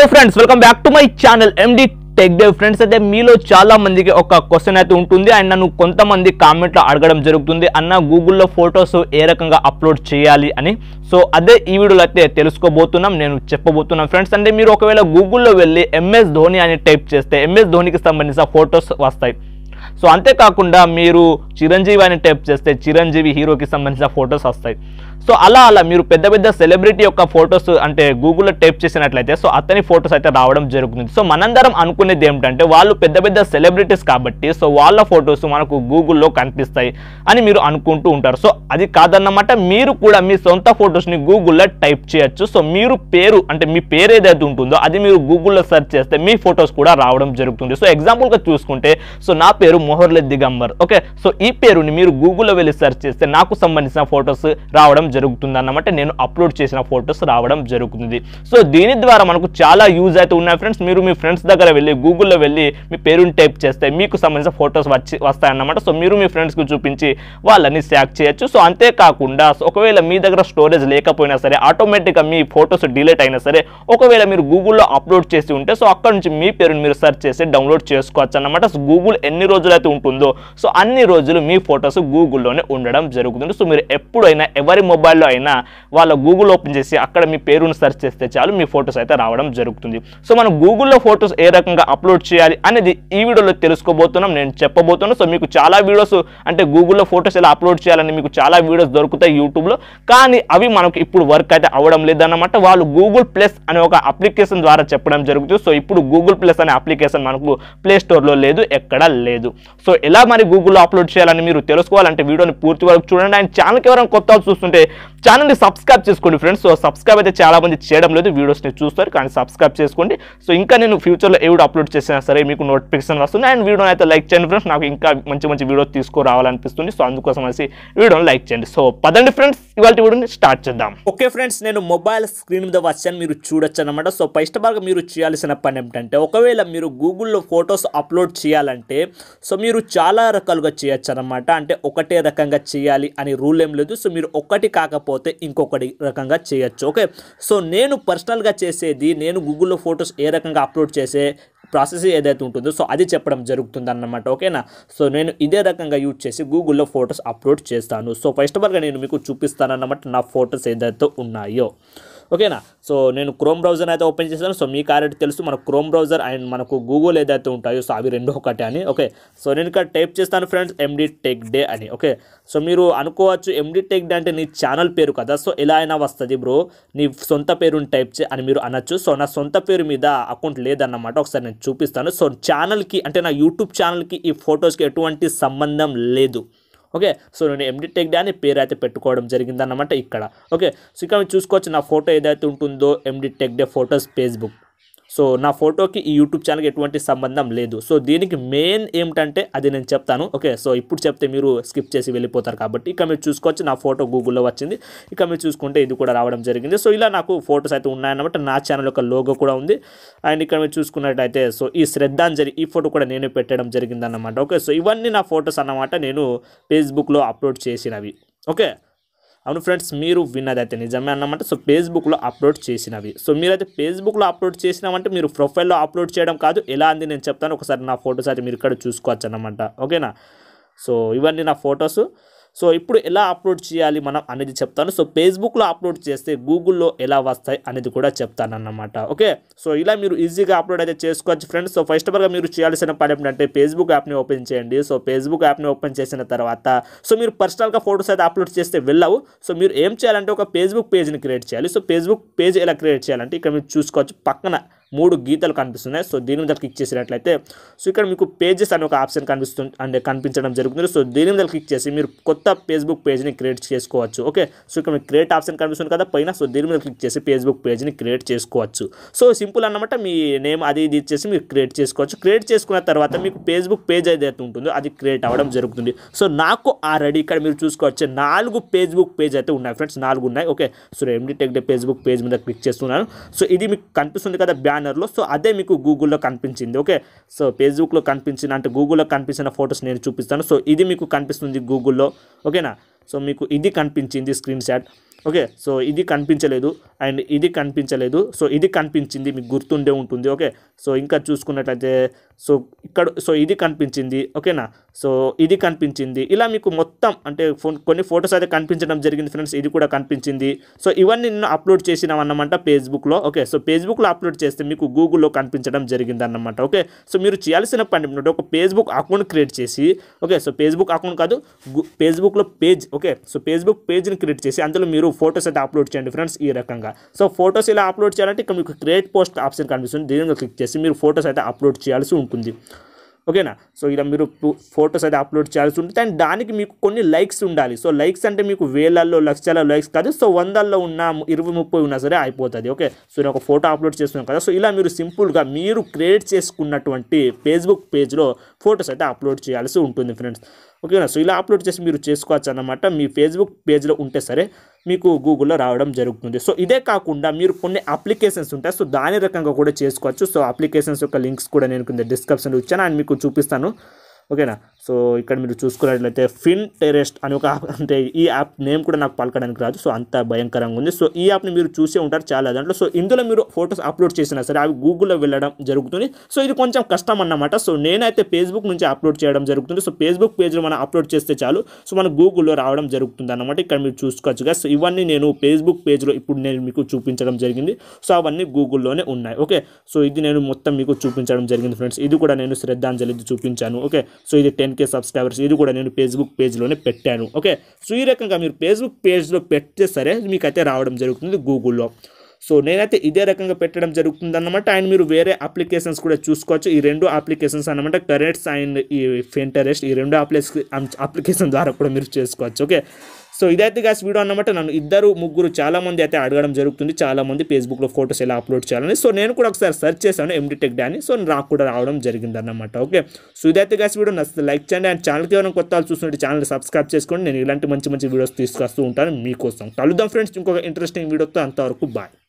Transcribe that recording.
hello friends welcome back to my channel MD tech Dev friends అయితే మీలో చాలా మందికి ఒక క్వశ్చన్ అయితే ఉంటుంది అండ్ నన్ను కొంతమంది కామెంట్లో అడగడం జరుగుతుంది అన్న గూగుల్లో ఫొటోస్ ఏ రకంగా అప్లోడ్ చేయాలి అని సో అదే ఈ వీడియోలో అయితే తెలుసుకోబోతున్నాం నేను చెప్పబోతున్నాం ఫ్రెండ్స్ అంటే మీరు ఒకవేళ గూగుల్లో వెళ్ళి ఎంఎస్ ధోని అని టైప్ చేస్తే ఎంఎస్ ధోనికి సంబంధించిన ఫొటోస్ వస్తాయి సో అంతేకాకుండా మీరు చిరంజీవి అని టైప్ చేస్తే చిరంజీవి హీరోకి సంబంధించిన ఫొటోస్ వస్తాయి సో అలా అలా మీరు పెద్ద పెద్ద సెలబ్రిటీ యొక్క ఫొటోస్ అంటే గూగుల్లో టైప్ చేసినట్లయితే సో అతని ఫొటోస్ అయితే రావడం జరుగుతుంది సో మనందరం అనుకునేది ఏమిటంటే వాళ్ళు పెద్ద పెద్ద సెలబ్రిటీస్ కాబట్టి సో వాళ్ళ ఫొటోస్ మనకు గూగుల్లో కనిపిస్తాయి అని మీరు అనుకుంటూ ఉంటారు సో అది కాదన్నమాట మీరు కూడా మీ సొంత ఫొటోస్ని గూగుల్లో టైప్ చేయొచ్చు సో మీరు పేరు అంటే మీ పేరు ఏదైతే ఉంటుందో అది మీరు గూగుల్లో సెర్చ్ చేస్తే మీ ఫొటోస్ కూడా రావడం జరుగుతుంది సో ఎగ్జాంపుల్గా చూసుకుంటే సో నా పేరు మొహర్లె దిగంబర్ ఓకే సో ఈ పేరుని మీరు గూగుల్లో వెళ్ళి సెర్చ్ చేస్తే నాకు సంబంధించిన ఫొటోస్ రావడం జరుగుతుంది అన్నమాట నేను అప్లోడ్ చేసిన ఫొటోస్ రావడం జరుగుతుంది సో దీని ద్వారా మనకు చాలా యూజ్ అయితే ఉన్నాయి ఫ్రెండ్స్ మీరు మీ ఫ్రెండ్స్ దగ్గర వెళ్ళి గూగుల్లో వెళ్ళి మీ పేరుని టైప్ చేస్తే మీకు సంబంధించిన ఫొటోస్ వచ్చి వస్తాయన్నమాట సో మీరు మీ ఫ్రెండ్స్కి చూపించి వాళ్ళని సాక్ చేయొచ్చు సో అంతేకాకుండా ఒకవేళ మీ దగ్గర స్టోరేజ్ లేకపోయినా సరే ఆటోమేటిక్గా మీ ఫొటోస్ డిలీట్ అయినా సరే ఒకవేళ మీరు గూగుల్లో అప్లోడ్ చేసి ఉంటే సో అక్కడ నుంచి మీ పేరుని మీరు సెర్చ్ చేసి డౌన్లోడ్ చేసుకోవచ్చు అన్నమాట సో గూగుల్ ఎన్ని రోజులు అయితే ఉంటుందో సో అన్ని రోజులు మీ ఫొటోస్ గూగుల్లోనే ఉండడం జరుగుతుంది సో మీరు ఎప్పుడైనా ఎవరి మొబైల్ మొబైల్లో అయినా వాళ్ళ గూగుల్ ఓపెన్ చేసి అక్కడ మీ పేరును సెర్చ్ చేస్తే చాలు మీ ఫొటోస్ అయితే రావడం జరుగుతుంది సో మనం గూగుల్లో ఫొటోస్ ఏ రకంగా అప్లోడ్ చేయాలి అనేది ఈ వీడియోలో తెలుసుకోబోతున్నాం నేను చెప్పబోతున్నాను సో మీకు చాలా వీడియోస్ అంటే గూగుల్లో ఫొటోస్ ఎలా అప్లోడ్ చేయాలని మీకు చాలా వీడియోస్ దొరుకుతాయి యూట్యూబ్లో కానీ అవి మనకు ఇప్పుడు వర్క్ అయితే అవ్వడం లేదన్నమాట వాళ్ళు గూగుల్ ప్లస్ అనే ఒక అప్లికేషన్ ద్వారా చెప్పడం జరుగుతుంది సో ఇప్పుడు గూగుల్ ప్లస్ అనే అప్లికేషన్ మనకు ప్లే స్టోర్లో లేదు ఎక్కడా లేదు సో ఎలా మరి గూగుల్లో అప్లోడ్ చేయాలని మీరు తెలుసుకోవాలంటే వీడియోని పూర్తి వరకు చూడండి అండ్ ఛానల్కి ఎవరైనా కొత్త చూస్తుంటే ఛానల్ని సబ్స్క్రైబ్ చేసుకోండి ఫ్రెండ్స్ సో సబ్స్క్రైబ్ అయితే చాలా మంది చేయడం లేదు వీడియోస్ని చూస్తారు కానీ సబ్స్క్రైబ్ చేసుకోండి సో ఇంకా నేను ఫ్యూచర్లో ఏ వీడియో అప్లోడ్ చేసినా సరే మీకు నోటిఫికేషన్ వస్తుంది అండ్ వీడియోని అయితే లైక్ చేయండి ఫ్రెండ్స్ నాకు ఇంకా మంచి మంచి వీడియో తీసుకురావాలనిపిస్తుంది సో అందుకోసం అనేసి వీడియోని లైక్ చేయండి సో పదండి ఫ్రెండ్స్ ఇవాళ వీడియోని స్టార్ట్ చేద్దాం ఓకే ఫ్రెండ్స్ నేను మొబైల్ స్క్రీన్ మీద వచ్చాను మీరు చూడొచ్చు అనమాట సో ఫస్ట్ ఆఫ్ మీరు చేయాల్సిన పని ఏమిటంటే ఒకవేళ మీరు గూగుల్లో ఫొటోస్ అప్లోడ్ చేయాలంటే సో మీరు చాలా రకాలుగా చేయొచ్చు అనమాట అంటే ఒకటే రకంగా చేయాలి అని రూల్ ఏం లేదు సో మీరు ఒకటి కాకపోతే ఇంకొకటి రకంగా చేయొచ్చు ఓకే సో నేను పర్సనల్గా చేసేది నేను గూగుల్లో ఫొటోస్ ఏ రకంగా అప్లోడ్ చేసే ప్రాసెస్ ఏదైతే ఉంటుందో సో అది చెప్పడం జరుగుతుంది అన్నమాట ఓకేనా సో నేను ఇదే రకంగా యూజ్ చేసి గూగుల్లో ఫొటోస్ అప్లోడ్ చేస్తాను సో ఫస్ట్ ఆఫ్ ఆల్గా నేను మీకు చూపిస్తాను అన్నమాట నా ఫొటోస్ ఏదైతే ఉన్నాయో ఓకేనా సో నేను క్రోమ్ బ్రౌజర్ అయితే ఓపెన్ చేశాను సో మీకు ఆల్రెడీ తెలుసు మన క్రోమ్ బ్రౌజర్ అండ్ మనకు గూగుల్ ఏదైతే ఉంటాయో సో అవి రెండు ఒకటి అని ఓకే సో నేను ఇక్కడ టైప్ చేస్తాను ఫ్రెండ్స్ ఎండి టెక్ డే అని ఓకే సో మీరు అనుకోవచ్చు ఎండి టెక్ డే అంటే నీ ఛానల్ పేరు కదా సో ఎలా అయినా వస్తుంది బ్రో నీ సొంత పేరుని టైప్ చే అని మీరు అనొచ్చు సో నా సొంత పేరు మీద అకౌంట్ లేదన్నమాట ఒకసారి నేను చూపిస్తాను సో ఛానల్కి అంటే నా యూట్యూబ్ ఛానల్కి ఈ ఫొటోస్కి ఎటువంటి సంబంధం లేదు ఓకే సో నేను ఎండి టెక్ డే అని పేరు అయితే పెట్టుకోవడం జరిగిందన్నమాట ఇక్కడ ఓకే సో ఇక్కడ చూసుకోవచ్చు నా ఫోటో ఏదైతే ఉంటుందో MD tech day photos Facebook so నా ఫోటోకి ఈ యూట్యూబ్ ఛానల్కి ఎటువంటి సంబంధం లేదు సో దీనికి మెయిన్ ఏమిటంటే అది నేను చెప్తాను ఓకే సో ఇప్పుడు చెప్తే మీరు స్కిప్ చేసి వెళ్ళిపోతారు కాబట్టి ఇక మీరు చూసుకోవచ్చు నా ఫోటో గూగుల్లో వచ్చింది ఇక మీరు చూసుకుంటే ఇది కూడా రావడం జరిగింది సో ఇలా నాకు ఫొటోస్ అయితే ఉన్నాయన్నమాట నా ఛానల్ యొక్క లోగో కూడా ఉంది అండ్ ఇక్కడ మీరు చూసుకున్నట్టయితే సో ఈ శ్రద్ధాంజలి ఈ ఫోటో కూడా నేను పెట్టడం జరిగిందన్నమాట ఓకే సో ఇవన్నీ నా ఫొటోస్ అన్నమాట నేను ఫేస్బుక్లో అప్లోడ్ చేసినవి ఓకే అవును ఫ్రెండ్స్ మీరు విన్నదైతే నిజమే అన్నమాట సో ఫేస్బుక్లో అప్లోడ్ చేసినవి సో మీరైతే ఫేస్బుక్లో అప్లోడ్ చేసినామంటే మీరు ప్రొఫైల్లో అప్లోడ్ చేయడం కాదు ఎలా అంది నేను చెప్తాను ఒకసారి నా ఫొటోస్ అయితే మీరు ఇక్కడ చూసుకోవచ్చు అన్నమాట ఓకేనా సో ఇవన్నీ నా ఫొటోస్ సో ఇప్పుడు ఎలా అప్లోడ్ చేయాలి మనం అనేది చెప్తాను సో ఫేస్బుక్లో అప్లోడ్ చేస్తే గూగుల్లో ఎలా వస్తాయి అనేది కూడా చెప్తాను ఓకే సో ఇలా మీరు ఈజీగా అప్లోడ్ అయితే చేసుకోవచ్చు ఫ్రెండ్స్ సో ఫస్ట్ ఆఫ్ మీరు చేయాల్సిన పని ఏంటంటే ఫేస్బుక్ యాప్ని ఓపెన్ చేయండి సో ఫేస్బుక్ యాప్ని ఓపెన్ చేసిన తర్వాత సో మీరు పర్సనల్గా ఫోటోస్ అయితే అప్లోడ్ చేస్తే వెళ్ళవు సో మీరు ఏం చేయాలంటే ఒక ఫేస్బుక్ పేజ్ని క్రియేట్ చేయాలి సో ఫేస్బుక్ పేజ్ ఎలా క్రియేట్ చేయాలంటే ఇక్కడ మీరు చూసుకోవచ్చు పక్కన మూడు గీతలు కనిపిస్తున్నాయి సో దీని మీద క్లిక్ చేసినట్లయితే సో ఇక్కడ మీకు పేజెస్ అనే ఒక ఆప్షన్ కనిపిస్తుంది అంటే కనిపించడం జరుగుతుంది సో దీని మీద క్లిక్ చేసి మీరు కొత్త ఫేస్బుక్ పేజ్ని క్రియేట్ చేసుకోవచ్చు ఓకే సో ఇక్కడ మీకు క్రియేట్ ఆప్షన్ కనిపిస్తుంది కదా పైన సో దీని మీద క్లిక్ చేసి ఫేస్బుక్ పేజ్ని క్రియేట్ చేసుకోవచ్చు సో సింపుల్ అనమాట మీ నేమ్ అది ఇది ఇచ్చేసి మీరు క్రియేట్ చేసుకోవచ్చు క్రియేట్ చేసుకున్న తర్వాత మీకు ఫేస్బుక్ పేజ్ ఏదైతే ఉంటుందో అది క్రియేట్ అవ్వడం జరుగుతుంది సో నాకు ఆల్రెడీ ఇక్కడ మీరు చూసుకోవచ్చు నాలుగు ఫేస్బుక్ పేజ్ అయితే ఉన్నాయి ఫ్రెండ్స్ నాలుగు ఉన్నాయి okay so MD tech day Facebook page మీద క్లిక్ చేస్తున్నాను సో ఇది మీకు కనిపిస్తుంది కదా బ్యాన్ బ్యానర్లో సో అదే మీకు గూగుల్లో కనిపించింది ఓకే సో ఫేస్బుక్లో కనిపించిన అంటే గూగుల్లో కనిపించిన ఫొటోస్ నేను చూపిస్తాను సో ఇది మీకు కనిపిస్తుంది గూగుల్లో ఓకేనా సో మీకు ఇది కనిపించింది స్క్రీన్ షాట్ ఓకే సో ఇది కనిపించలేదు అండ్ ఇది కనిపించలేదు సో ఇది కనిపించింది మీకు గుర్తుండే ఉంటుంది ఓకే సో ఇంకా చూసుకున్నట్లయితే సో ఇక్కడ సో ఇది కనిపించింది ఓకేనా సో ఇది కనిపించింది ఇలా మీకు మొత్తం అంటే ఫోన్ కొన్ని ఫొటోస్ అయితే కనిపించడం జరిగింది ఫ్రెండ్స్ ఇది కూడా కనిపించింది సో ఇవన్నీ నేను అప్లోడ్ చేసినాం అన్నమాట ఫేస్బుక్లో ఓకే సో ఫేస్బుక్లో అప్లోడ్ చేస్తే మీకు గూగుల్లో కనిపించడం జరిగింది అన్నమాట ఓకే సో మీరు చేయాల్సిన పని ఏంటంటే ఒక ఫేస్బుక్ అకౌంట్ క్రియేట్ చేసి ఓకే సో ఫేస్బుక్ అకౌంట్ కాదు ఫేస్బుక్లో పేజ్ ఓకే సో ఫేస్బుక్ పేజ్ని క్రియేట్ చేసి అందులో మీరు ఫొటోస్ అయితే అప్లోడ్ చేయండి ఫ్రెండ్స్ ఈ రకంగా సో ఫొటోస్ ఇలా అప్లోడ్ చేయాలంటే ఇక్కడ మీకు క్రియేట్ పోస్ట్ ఆప్షన్ కనిపిస్తుంది దీని క్లిక్ చేసి మీరు ఫొటోస్ అయితే అప్లోడ్ చేయాల్సి ఉంటుంది ఉంటుంది ఓకేనా సో ఇలా మీరు ఫొటోస్ అయితే అప్లోడ్ చేయాల్సి ఉంటుంది అండ్ దానికి మీకు కొన్ని లైక్స్ ఉండాలి సో లైక్స్ అంటే మీకు వేలల్లో లక్షల లైక్స్ కాదు సో వందల్లో ఉన్న ఇరవై ముప్పై ఉన్నా సరే అయిపోతుంది ఓకే సో నేను ఒక ఫోటో అప్లోడ్ చేస్తున్నాను కదా సో ఇలా మీరు సింపుల్గా మీరు క్రియేట్ చేసుకున్నటువంటి ఫేస్బుక్ పేజ్లో ఫొటోస్ అయితే అప్లోడ్ చేయాల్సి ఉంటుంది ఫ్రెండ్స్ ఓకేనా సో ఇలా అప్లోడ్ చేసి మీరు చేసుకోవచ్చు అన్నమాట మీ ఫేస్బుక్ పేజ్లో ఉంటే సరే మీకు గూగుల్లో రావడం జరుగుతుంది సో ఇదే కాకుండా మీరు కొన్ని అప్లికేషన్స్ ఉంటాయి సో దాని రకంగా కూడా చేసుకోవచ్చు సో అప్లికేషన్స్ యొక్క లింక్స్ కూడా నేను కింద డిస్క్రిప్షన్లో ఇచ్చాను అండ్ మీకు చూపిస్తాను ఓకేనా సో ఇక్కడ మీరు చూసుకున్నట్లయితే ఫిన్ టెరెస్ట్ అని ఒక యాప్ అంటే ఈ యాప్ నేమ్ కూడా నాకు పలకడానికి రాదు సో అంత భయంకరంగా ఉంది సో ఈ యాప్ని మీరు చూసే ఉంటారు చాలా దాంట్లో సో ఇందులో మీరు ఫొటోస్ అప్లోడ్ చేసినా సరే అవి గూగుల్లో వెళ్ళడం జరుగుతుంది సో ఇది కొంచెం కష్టం అన్నమాట సో నేనైతే ఫేస్బుక్ నుంచి అప్లోడ్ చేయడం జరుగుతుంది సో ఫేస్బుక్ పేజ్లో మనం అప్లోడ్ చేస్తే చాలు సో మనం గూగుల్లో రావడం జరుగుతుంది అనమాట ఇక్కడ మీరు కదా సో ఇవన్నీ నేను ఫేస్బుక్ పేజ్లో ఇప్పుడు నేను మీకు చూపించడం జరిగింది సో అవన్నీ గూగుల్లోనే ఉన్నాయి ఓకే సో ఇది నేను మొత్తం మీకు చూపించడం జరిగింది ఫ్రెండ్స్ ఇది కూడా నేను శ్రద్ధాంజలి చూపించాను ఓకే సో ఇది టెన్ టెన్ కే సబ్స్క్రైబర్స్ ఇది కూడా నేను ఫేస్బుక్ పేజ్లోనే పెట్టాను ఓకే సో ఈ రకంగా మీరు ఫేస్బుక్ పేజ్లో పెడితే సరే మీకైతే రావడం జరుగుతుంది గూగుల్లో సో నేనైతే ఇదే రకంగా పెట్టడం జరుగుతుంది అనమాట అండ్ మీరు వేరే అప్లికేషన్స్ కూడా చూసుకోవచ్చు ఈ రెండు అప్లికేషన్స్ అనమాట కరెంట్స్ అండ్ ఈ ఫెంటరెస్ట్ ఈ రెండు అప్లికేషన్ ద్వారా కూడా మీరు చేసుకోవచ్చు ఓకే సో ఇదైతే గాస్ వీడియో అన్నమాట నన్ను ఇద్దరు ముగ్గురు చాలామంది అయితే అడగడం జరుగుతుంది చాలామంది ఫేస్బుక్లో ఫొటోస్ ఎలా అప్లోడ్ చేయాలని సో నేను కూడా ఒకసారి సెర్చ్ చేశాను ఎంటీటెక్ డాని సో నాకు కూడా రావడం జరిగింది అన్నమాట ఓకే సో ఇదైతే గాస్ వీడియో నచ్చితే లైక్ చేయండి అండ్ ఛానల్కి ఏమైనా కొత్త చూస్తుంటే ఛానల్ సబ్స్క్రైబ్ చేసుకోండి నేను ఇలాంటి మంచి మంచి వీడియోస్ తీసుకొస్తూ ఉంటాను మీకోసం కలుద్దాం ఫ్రెండ్స్ ఇంకొక ఇంట్రెస్టింగ్ వీడియోతో అంతవరకు బాయ్